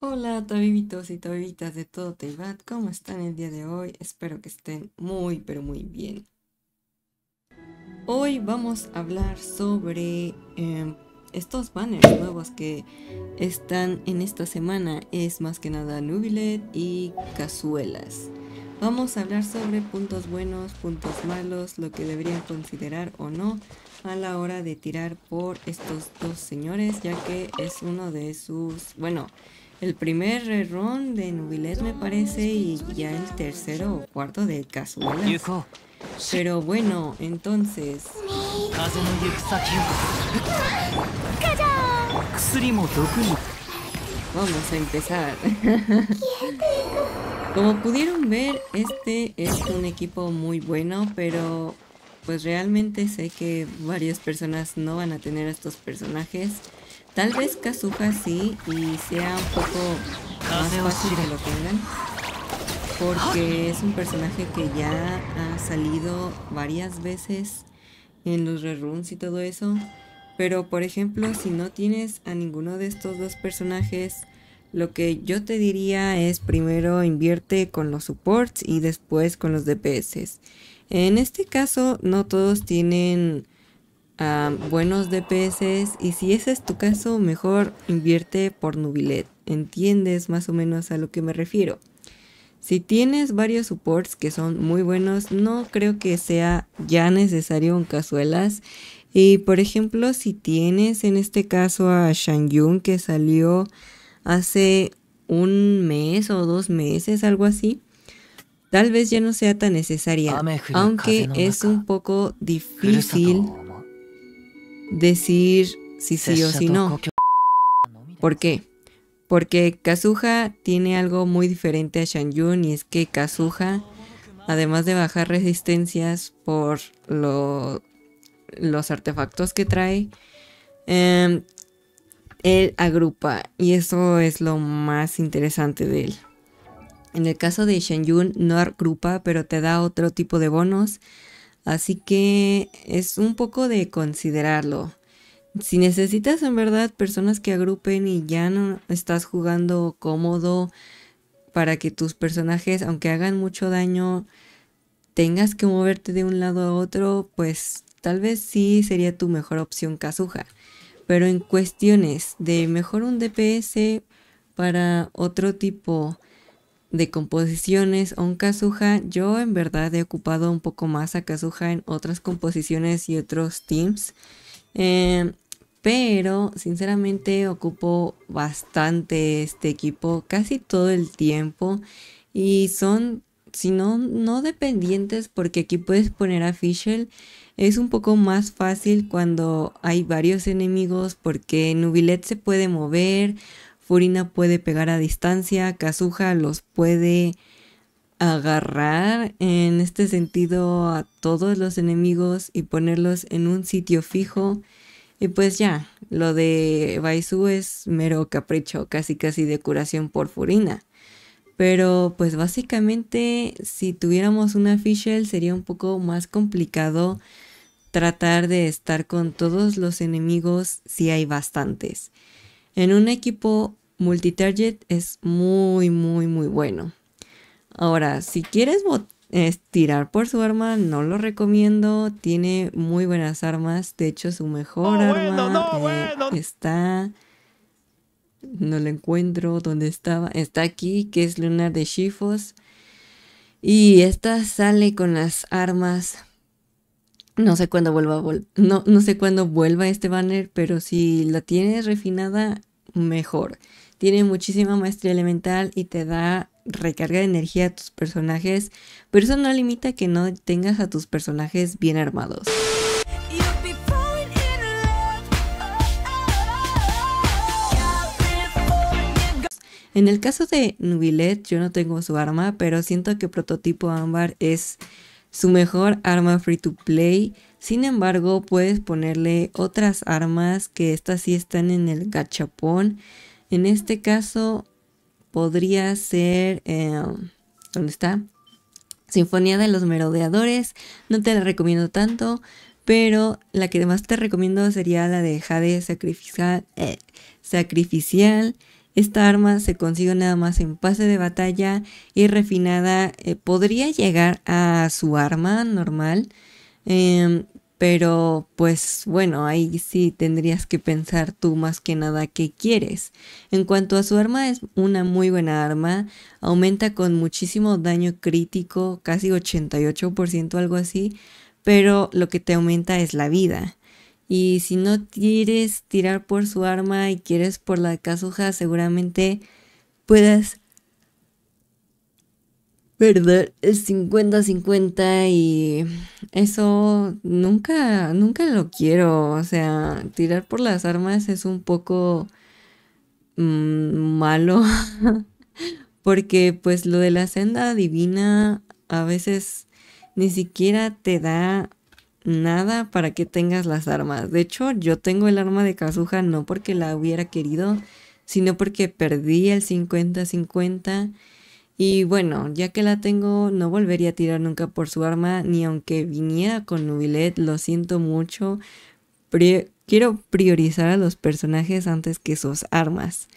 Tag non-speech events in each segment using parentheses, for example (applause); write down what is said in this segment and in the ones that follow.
Hola tabibitos y tabibitas de todo Teibat, ¿cómo están el día de hoy? Espero que estén muy pero muy bien. Hoy vamos a hablar sobre em, estos banners nuevos que están en esta semana. Es más que nada Nubilet y Cazuelas. Vamos a hablar sobre puntos buenos, puntos malos, lo que deberían considerar o no a la hora de tirar por estos dos señores, ya que es uno de sus, bueno, el primer ron de Nubilet me parece y ya el tercero o cuarto de Cazuela. Pero bueno, entonces... Vamos a empezar. (laughs) Como pudieron ver, este es un equipo muy bueno, pero pues realmente sé que varias personas no van a tener estos personajes. Tal vez Kazuha sí, y sea un poco más fácil que lo tengan. Porque es un personaje que ya ha salido varias veces en los reruns y todo eso. Pero, por ejemplo, si no tienes a ninguno de estos dos personajes, lo que yo te diría es primero invierte con los supports y después con los DPS. En este caso, no todos tienen ah, buenos DPS y si ese es tu caso, mejor invierte por Nubilet. ¿Entiendes más o menos a lo que me refiero? Si tienes varios supports que son muy buenos, no creo que sea ya necesario un cazuelas. Y por ejemplo, si tienes en este caso a Shang Yun que salió hace un mes o dos meses, algo así, tal vez ya no sea tan necesaria, aunque es un poco difícil decir si sí o si no. ¿Por qué? Porque Kazuha tiene algo muy diferente a Shang Yun y es que Kazuha, además de bajar resistencias por lo los artefactos que trae, em, él agrupa y eso es lo más interesante de él. En el caso de Shenyun no agrupa, pero te da otro tipo de bonos, así que es un poco de considerarlo. Si necesitas en verdad personas que agrupen y ya no estás jugando cómodo para que tus personajes, aunque hagan mucho daño, tengas que moverte de un lado a otro, pues tal vez sí sería tu mejor opción Kazuha, pero en cuestiones de mejor un DPS para otro tipo de composiciones o un Kazuha, yo en verdad he ocupado un poco más a Kazuha en otras composiciones y otros teams. Eh, pero sinceramente ocupo bastante este equipo casi todo el tiempo y son sino no dependientes, porque aquí puedes poner a Fischl. Es un poco más fácil cuando hay varios enemigos, porque Nubilet se puede mover, Furina puede pegar a distancia, Kazuha los puede agarrar en este sentido a todos los enemigos y ponerlos en un sitio fijo. Y pues ya, lo de Baisu es mero capricho, casi casi de curación por Furina. Pero pues básicamente si tuviéramos una Fischl sería un poco más complicado tratar de estar con todos los enemigos si hay bastantes. En un equipo multitarget es muy muy muy bueno. Ahora, si quieres tirar por su arma, no lo recomiendo. Tiene muy buenas armas. De hecho, su mejor arma eh, está no la encuentro donde estaba. Está aquí, que es Lunar de Shifos. Y esta sale con las armas. No sé cuándo vuelva a no, no sé cuándo vuelva este banner, pero si la tienes refinada, mejor. Tiene muchísima maestría elemental y te da recarga de energía a tus personajes, pero eso no limita que no tengas a tus personajes bien armados. En el caso de Nubilet, yo no tengo su arma, pero siento que Prototipo Ámbar es su mejor arma free to play. Sin embargo, puedes ponerle otras armas que estas sí están en el gachapón. En este caso, podría ser... Em, ¿Dónde está? Sinfonía de los Merodeadores. No te la recomiendo tanto, pero la que más te recomiendo sería la de Jade eh, sacrificial esta arma se consigue nada más en pase de batalla y refinada eh, podría llegar a su arma normal. Em, pero pues bueno, ahí sí tendrías que pensar tú más que nada qué quieres. En cuanto a su arma, es una muy buena arma. Aumenta con muchísimo daño crítico, casi 88%, algo así. Pero lo que te aumenta es la vida. Y si no quieres tirar por su arma y quieres por la casuja, seguramente puedas perder el 50-50 y eso nunca, nunca lo quiero. O sea, tirar por las armas es un poco mm, malo. (laughs) Porque pues lo de la senda divina a veces ni siquiera te da nada para que tengas las armas. De hecho, yo tengo el arma de Kazuha no porque la hubiera querido, sino porque perdí el 50-50. Y bueno, ya que la tengo, no volvería a tirar nunca por su arma, ni aunque viniera con Nubilet, lo siento mucho. quiero priorizar a los personajes antes que sus armas.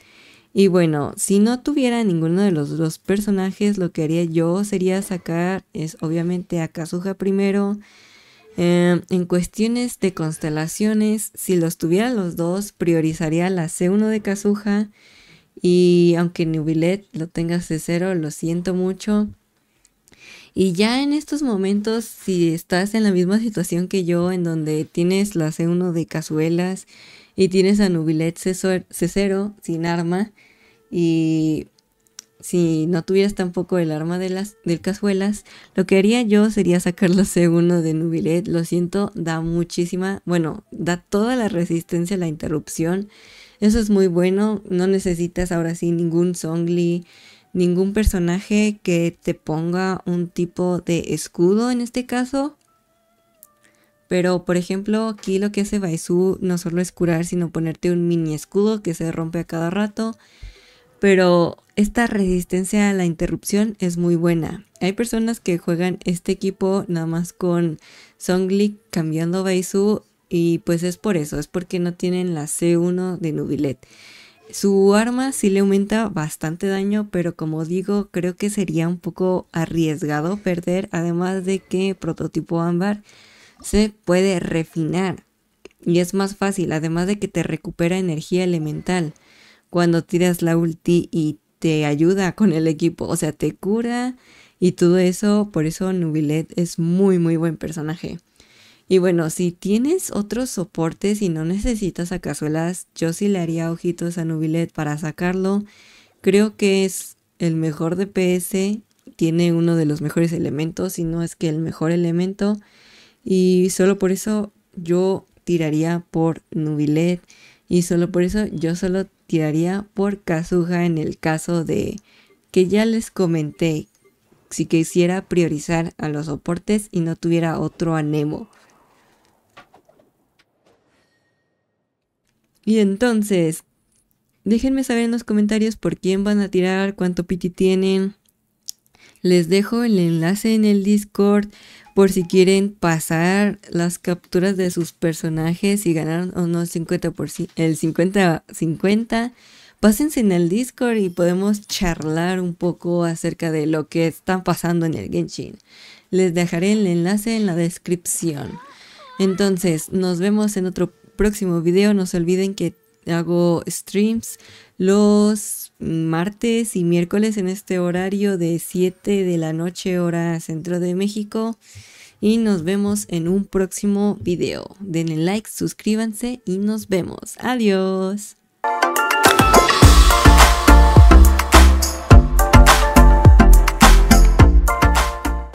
Y bueno, si no tuviera ninguno de los dos personajes, lo que haría yo sería sacar, es obviamente a Kazuha primero, Em, en cuestiones de constelaciones, si los tuviera los dos, priorizaría la C1 de Kazuha. Y aunque Nubilet lo tenga C0, lo siento mucho. Y ya en estos momentos, si estás en la misma situación que yo, en donde tienes la C1 de cazuelas y tienes a Nubilet C0 sin arma, y si no tuvieras tampoco el arma de las del cazuelas, lo que haría yo sería sacar la c de Nubilet. Lo siento, da muchísima, bueno, da toda la resistencia a la interrupción. Eso es muy bueno, no necesitas ahora sí ningún Songli, ningún personaje que te ponga un tipo de escudo en este caso. Pero por ejemplo, aquí lo que hace Baisu no solo es curar, sino ponerte un mini escudo que se rompe a cada rato. Pero esta resistencia a la interrupción es muy buena. Hay personas que juegan este equipo nada más con Songlik cambiando Baizu. y pues es por eso, es porque no tienen la C1 de Nubilet. Su arma sí le aumenta bastante daño, pero como digo, creo que sería un poco arriesgado perder, además de que prototipo ámbar se puede refinar y es más fácil, además de que te recupera energía elemental cuando tiras la ulti y te ayuda con el equipo, o sea, te cura y todo eso, por eso Nubilet es muy muy buen personaje. Y bueno, si tienes otros soportes y no necesitas a cazuelas, yo sí le haría ojitos a Nubilet para sacarlo. Creo que es el mejor DPS, tiene uno de los mejores elementos, si no es que el mejor elemento. Y solo por eso yo tiraría por Nubilet. Y solo por eso yo solo tiraría por casuja en el caso de que ya les comenté si quisiera priorizar a los soportes y no tuviera otro anemo. Y entonces, déjenme saber en los comentarios por quién van a tirar, cuánto piti tienen, les dejo el enlace en el Discord por si quieren pasar las capturas de sus personajes y ganar o no 50%, el 50-50. Pásense en el Discord y podemos charlar un poco acerca de lo que está pasando en el Genshin. Les dejaré el enlace en la descripción. Entonces, nos vemos en otro próximo video. No se olviden que hago streams los martes y miércoles en este horario de 7 de la noche hora centro de México. Y nos vemos en un próximo video. Denle like, suscríbanse y nos vemos. Adiós.